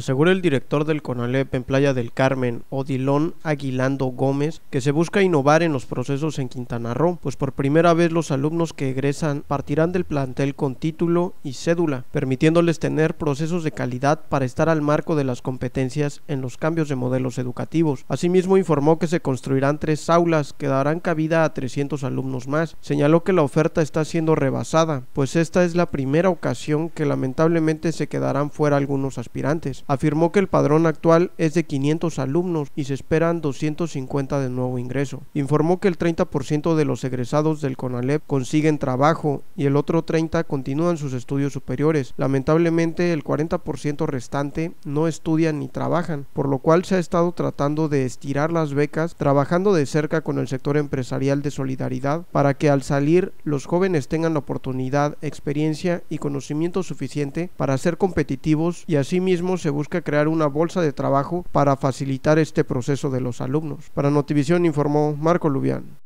Asegura el director del CONALEP en Playa del Carmen, Odilón Aguilando Gómez, que se busca innovar en los procesos en Quintana Roo, pues por primera vez los alumnos que egresan partirán del plantel con título y cédula, permitiéndoles tener procesos de calidad para estar al marco de las competencias en los cambios de modelos educativos. Asimismo informó que se construirán tres aulas que darán cabida a 300 alumnos más. Señaló que la oferta está siendo rebasada, pues esta es la primera ocasión que lamentablemente se quedarán fuera algunos aspirantes afirmó que el padrón actual es de 500 alumnos y se esperan 250 de nuevo ingreso. Informó que el 30% de los egresados del CONALEP consiguen trabajo y el otro 30 continúan sus estudios superiores. Lamentablemente el 40% restante no estudian ni trabajan, por lo cual se ha estado tratando de estirar las becas trabajando de cerca con el sector empresarial de solidaridad para que al salir los jóvenes tengan la oportunidad, experiencia y conocimiento suficiente para ser competitivos y asimismo busca crear una bolsa de trabajo para facilitar este proceso de los alumnos. Para Notivisión informó Marco Lubián.